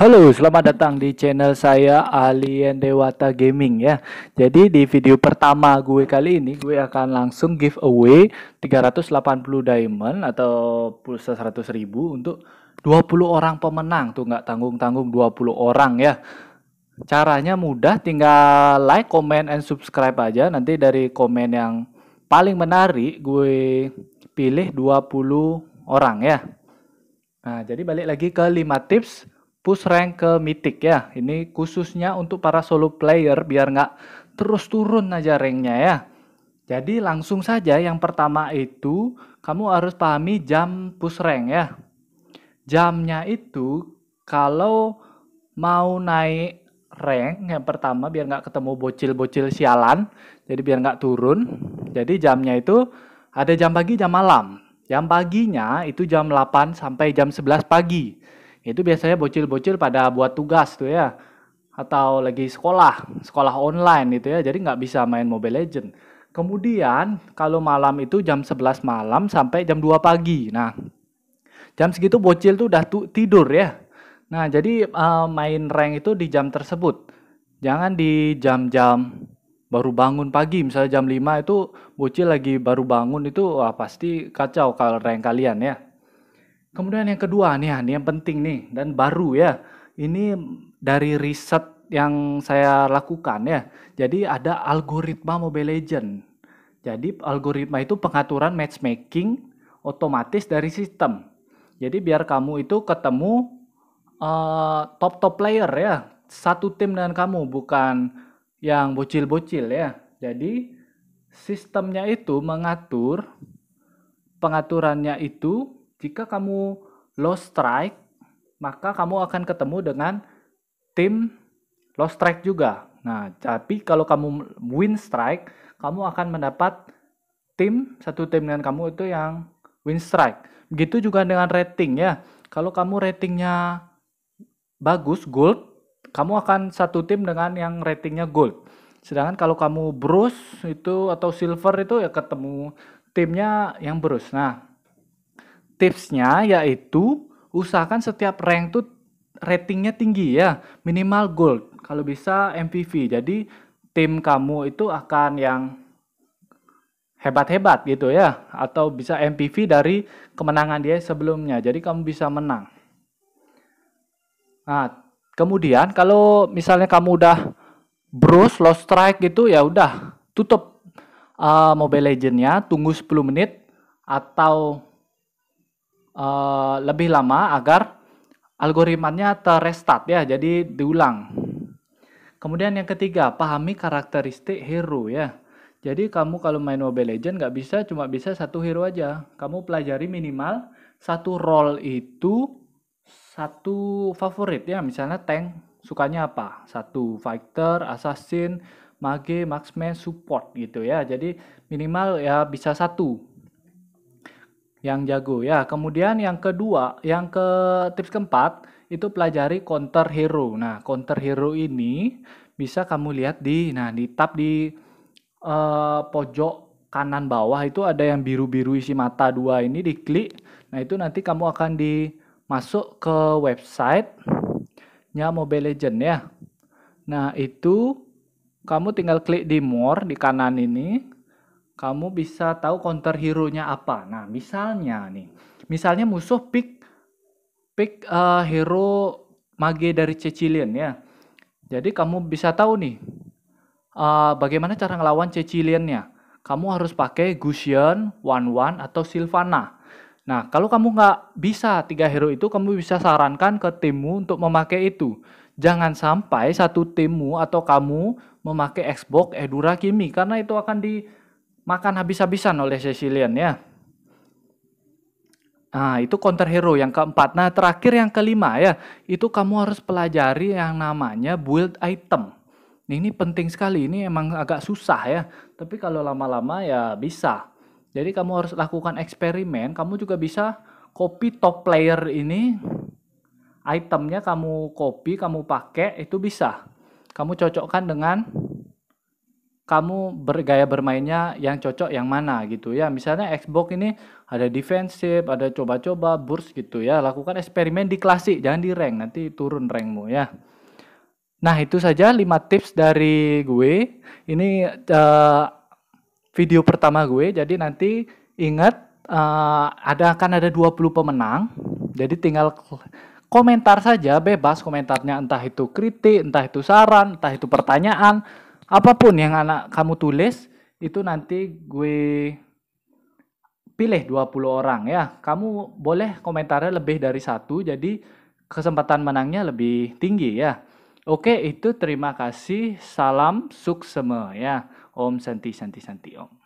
Halo, selamat datang di channel saya Alien Dewata Gaming ya. Jadi di video pertama gue kali ini gue akan langsung giveaway 380 diamond atau pulsa 100 ribu untuk 20 orang pemenang tuh nggak tanggung-tanggung 20 orang ya. Caranya mudah, tinggal like, comment, and subscribe aja. Nanti dari komen yang paling menarik gue pilih 20 orang ya. Nah, jadi balik lagi ke 5 tips push rank ke mythic ya. Ini khususnya untuk para solo player biar nggak terus turun aja ranknya ya. Jadi langsung saja yang pertama itu kamu harus pahami jam push rank ya. Jamnya itu kalau mau naik rank yang pertama biar nggak ketemu bocil-bocil sialan, jadi biar nggak turun. Jadi jamnya itu ada jam pagi, jam malam. Jam paginya itu jam 8 sampai jam 11 pagi. Itu biasanya bocil-bocil pada buat tugas tuh ya atau lagi sekolah, sekolah online gitu ya. Jadi nggak bisa main Mobile Legend. Kemudian kalau malam itu jam 11 malam sampai jam 2 pagi. Nah, jam segitu bocil tuh udah tidur ya. Nah, jadi uh, main rank itu di jam tersebut. Jangan di jam-jam baru bangun pagi, misalnya jam 5 itu bocil lagi baru bangun itu wah pasti kacau kalau rank kalian ya. Kemudian yang kedua nih, ini yang penting nih dan baru ya. Ini dari riset yang saya lakukan ya. Jadi ada algoritma Mobile Legend. Jadi algoritma itu pengaturan matchmaking otomatis dari sistem. Jadi biar kamu itu ketemu top top top player ya, satu tim dengan kamu bukan yang bocil-bocil ya. Jadi sistemnya itu mengatur pengaturannya itu jika kamu low strike, maka kamu akan ketemu dengan tim low strike juga. Nah, tapi kalau kamu win strike, kamu akan mendapat tim satu tim dengan kamu itu yang win strike. Begitu juga dengan rating ya. Kalau kamu ratingnya bagus gold, kamu akan satu tim dengan yang ratingnya gold. Sedangkan kalau kamu bronze itu atau silver itu ya ketemu timnya yang bronze. Nah, tipsnya yaitu usahakan setiap rank tuh ratingnya tinggi ya minimal gold kalau bisa MVP jadi tim kamu itu akan yang hebat-hebat gitu ya atau bisa MPV dari kemenangan dia sebelumnya jadi kamu bisa menang nah kemudian kalau misalnya kamu udah bruce lost strike gitu ya udah tutup uh, Mobile legends tunggu 10 menit atau Eh, lebih lama agar algoritmanya terrestart ya, jadi diulang. Kemudian yang ketiga, pahami karakteristik hero ya. Jadi kamu kalau main Mobile Legend nggak bisa cuma bisa satu hero aja. Kamu pelajari minimal satu role itu satu favorit ya. Misalnya tank sukanya apa? Satu fighter, assassin, mage, marksman, support gitu ya. Jadi minimal ya bisa satu yang jago ya. Kemudian yang kedua, yang ke tips keempat itu pelajari counter hero. Nah, counter hero ini bisa kamu lihat di nah di tab di uh, pojok kanan bawah itu ada yang biru-biru isi mata dua ini diklik. Nah, itu nanti kamu akan dimasuk ke website nya Mobile Legend ya. Nah, itu kamu tinggal klik di more di kanan ini kamu bisa tahu counter hero-nya apa. Nah, misalnya nih, misalnya musuh pick pick uh, hero mage dari Cecilian ya. Jadi kamu bisa tahu nih uh, bagaimana cara ngelawan cecilian nya Kamu harus pakai Gusion, Wan Wan atau Silvana. Nah, kalau kamu nggak bisa tiga hero itu, kamu bisa sarankan ke timmu untuk memakai itu. Jangan sampai satu timmu atau kamu memakai Xbox Edura Kimi karena itu akan di makan habis-habisan oleh Cecilian ya. Nah, itu counter hero yang keempat. Nah, terakhir yang kelima ya, itu kamu harus pelajari yang namanya build item. Nah, ini penting sekali, ini emang agak susah ya. Tapi kalau lama-lama ya bisa. Jadi kamu harus lakukan eksperimen, kamu juga bisa copy top player ini, itemnya kamu copy, kamu pakai, itu bisa. Kamu cocokkan dengan kamu bergaya bermainnya yang cocok yang mana gitu ya. Misalnya Xbox ini ada defensif, ada coba-coba, burst gitu ya. Lakukan eksperimen di klasik, jangan di rank, nanti turun rankmu ya. Nah, itu saja lima tips dari gue. Ini uh, video pertama gue, jadi nanti ingat uh, ada akan ada 20 pemenang. Jadi tinggal komentar saja, bebas komentarnya entah itu kritik, entah itu saran, entah itu pertanyaan apapun yang anak kamu tulis itu nanti gue pilih 20 orang ya. Kamu boleh komentarnya lebih dari satu, jadi kesempatan menangnya lebih tinggi ya. Oke, itu terima kasih. Salam sukses ya. Om Santi Santi Santi Om.